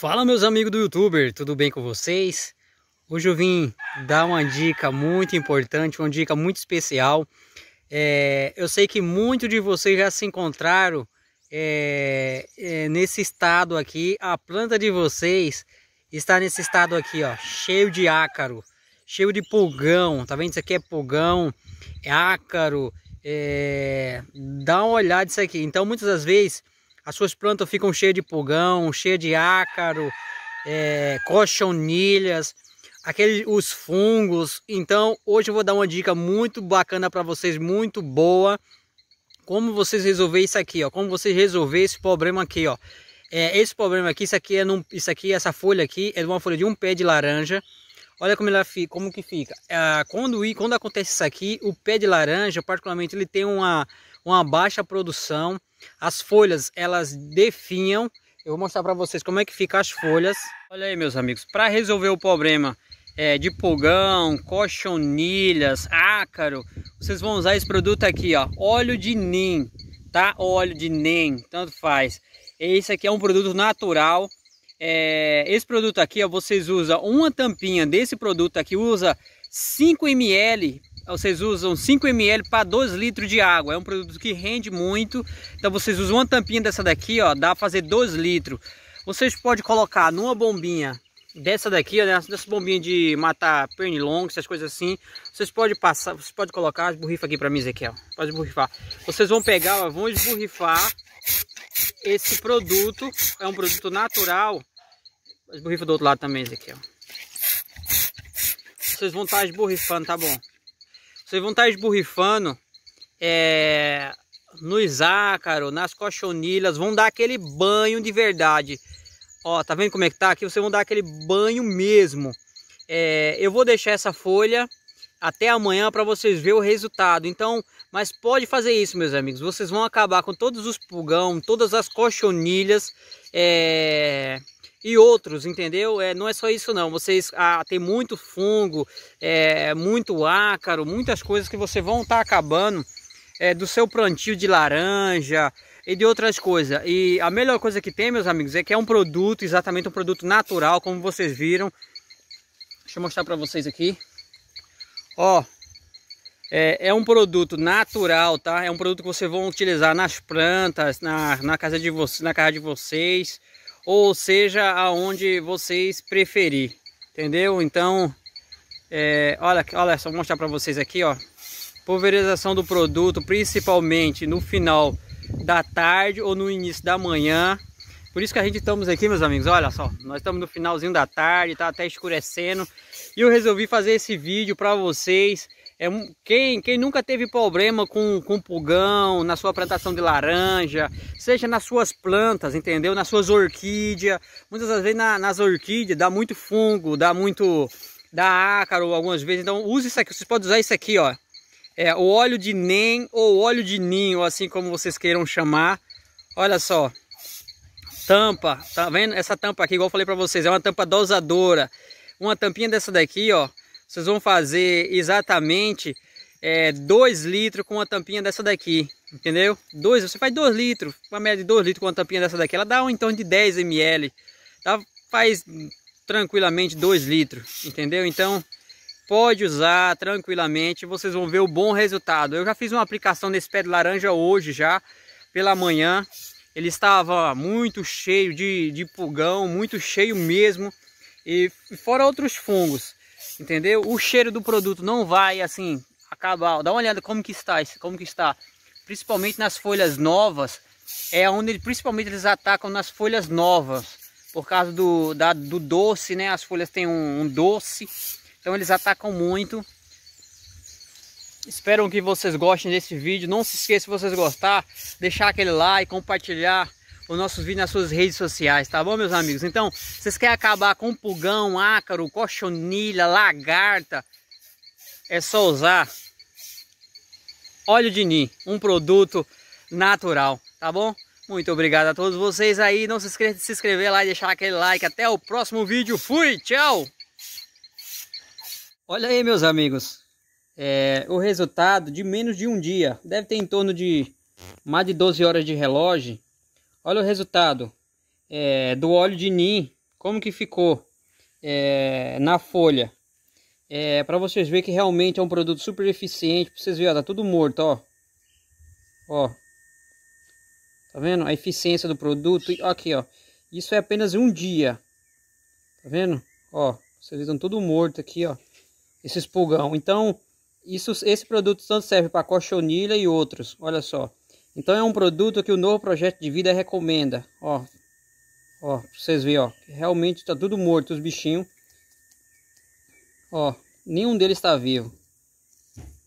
Fala meus amigos do youtuber, tudo bem com vocês? Hoje eu vim dar uma dica muito importante, uma dica muito especial. É, eu sei que muitos de vocês já se encontraram é, é, nesse estado aqui. A planta de vocês está nesse estado aqui, ó, cheio de ácaro, cheio de pulgão. Tá vendo? Isso aqui é pulgão, é ácaro. É, dá uma olhada nisso aqui. Então muitas das vezes as suas plantas ficam cheias de pulgão, cheias de ácaro, é, cochonilhas, aquele, os fungos. Então, hoje eu vou dar uma dica muito bacana para vocês, muito boa. Como vocês resolver isso aqui, ó. Como vocês resolver esse problema aqui, ó. É, esse problema aqui, isso aqui é num, isso aqui, essa folha aqui é uma folha de um pé de laranja. Olha como ela fica, como que fica. Ah, quando quando acontece isso aqui, o pé de laranja, particularmente, ele tem uma uma baixa produção, as folhas elas definham. Eu vou mostrar para vocês como é que fica as folhas. Olha aí, meus amigos, para resolver o problema é, de pulgão, cochonilhas, ácaro, vocês vão usar esse produto aqui, ó, óleo de nim, tá? Óleo de nim, tanto faz. Esse aqui é um produto natural. É, esse produto aqui, ó, vocês usam uma tampinha desse produto aqui, usa 5 ml então, vocês usam 5 ml para 2 litros de água. É um produto que rende muito. Então vocês usam uma tampinha dessa daqui, ó, dá para fazer 2 litros. Vocês podem colocar numa bombinha dessa daqui, ó, dessa bombinha de matar pernilongo, essas coisas assim. Vocês podem passar, vocês podem colocar, esborrifa aqui para mim, Ezequiel. Pode esborrifar. Vocês vão pegar, ó, vão esborrifar esse produto. É um produto natural. Esborrifa do outro lado também, Ezequiel. Vocês vão estar tá esborrifando, tá bom? Vocês vão estar tá esborrifando é, nos ácaros, nas cochonilhas, vão dar aquele banho de verdade. Ó, tá vendo como é que tá? Aqui vocês vão dar aquele banho mesmo. É, eu vou deixar essa folha até amanhã para vocês verem o resultado. Então, mas pode fazer isso, meus amigos. Vocês vão acabar com todos os pulgão, todas as cochonilhas. É e outros, entendeu? É, não é só isso não, vocês ah, tem muito fungo, é, muito ácaro, muitas coisas que vocês vão estar tá acabando é, do seu plantio de laranja e de outras coisas. E a melhor coisa que tem, meus amigos, é que é um produto, exatamente um produto natural, como vocês viram. Deixa eu mostrar para vocês aqui. Ó, é, é, um produto natural, tá? É um produto que vocês vão utilizar nas plantas, na, na, casa, de vocês, na casa de vocês ou seja aonde vocês preferir, entendeu? Então, é, olha, olha, só vou mostrar para vocês aqui, ó. Pulverização do produto, principalmente no final da tarde ou no início da manhã. Por isso que a gente estamos aqui, meus amigos, olha só. Nós estamos no finalzinho da tarde, tá até escurecendo. E eu resolvi fazer esse vídeo para vocês é, quem, quem nunca teve problema com, com pulgão, na sua plantação de laranja, seja nas suas plantas, entendeu? Nas suas orquídeas. Muitas das vezes na, nas orquídeas dá muito fungo, dá muito. dá ácaro algumas vezes. Então use isso aqui, você pode usar isso aqui, ó. É, o óleo de NEM ou óleo de ninho, assim como vocês queiram chamar. Olha só, tampa, tá vendo? Essa tampa aqui, igual eu falei para vocês, é uma tampa dosadora. Uma tampinha dessa daqui, ó, vocês vão fazer exatamente é, 2 litros com a tampinha dessa daqui, entendeu? Dois, você faz 2 litros, uma média de 2 litros com a tampinha dessa daqui, ela dá um em torno de 10 ml, tá? faz tranquilamente 2 litros, entendeu? Então pode usar tranquilamente, vocês vão ver o bom resultado. Eu já fiz uma aplicação nesse pé de laranja hoje já, pela manhã, ele estava muito cheio de, de pulgão, muito cheio mesmo, e fora outros fungos entendeu? O cheiro do produto não vai assim acabar. Dá uma olhada como que está, como que está. Principalmente nas folhas novas, é onde principalmente eles atacam nas folhas novas, por causa do, da, do doce, né? As folhas têm um, um doce, então eles atacam muito. Espero que vocês gostem desse vídeo. Não se esqueça, se vocês gostar, deixar aquele like, compartilhar os nossos vídeos nas suas redes sociais, tá bom, meus amigos? Então, vocês querem acabar com pulgão, ácaro, cochonilha, lagarta, é só usar óleo de nim, um produto natural, tá bom? Muito obrigado a todos vocês aí, não se esqueça de se inscrever lá e deixar aquele like. Até o próximo vídeo, fui, tchau! Olha aí, meus amigos, é, o resultado de menos de um dia, deve ter em torno de mais de 12 horas de relógio, Olha o resultado é, do óleo de nim, como que ficou é, na folha. É, para vocês verem que realmente é um produto super eficiente. Pra vocês verem, ó, tá tudo morto, ó. Ó. Tá vendo? A eficiência do produto. Aqui, ó. Isso é apenas um dia. Tá vendo? Ó. Vocês estão tudo morto aqui, ó. Esses pulgão. Então, isso, esse produto tanto serve para cochonilha e outros. Olha só. Então é um produto que o novo projeto de vida recomenda. Ó, ó, pra vocês verem, ó. Realmente tá tudo morto os bichinhos. Ó, nenhum deles está vivo.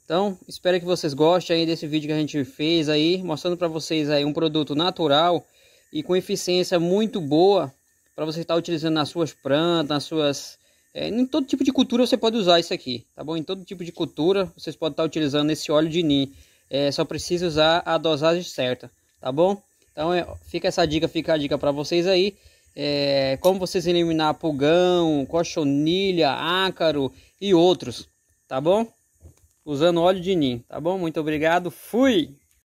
Então, espero que vocês gostem aí desse vídeo que a gente fez aí, mostrando para vocês aí um produto natural e com eficiência muito boa para você estar tá utilizando nas suas plantas, nas suas é, em todo tipo de cultura você pode usar isso aqui, tá bom? Em todo tipo de cultura vocês podem estar tá utilizando esse óleo de nim é, só precisa usar a dosagem certa, tá bom? Então é, fica essa dica, fica a dica para vocês aí. É, como vocês eliminar pulgão, cochonilha, ácaro e outros, tá bom? Usando óleo de ninho, tá bom? Muito obrigado, fui!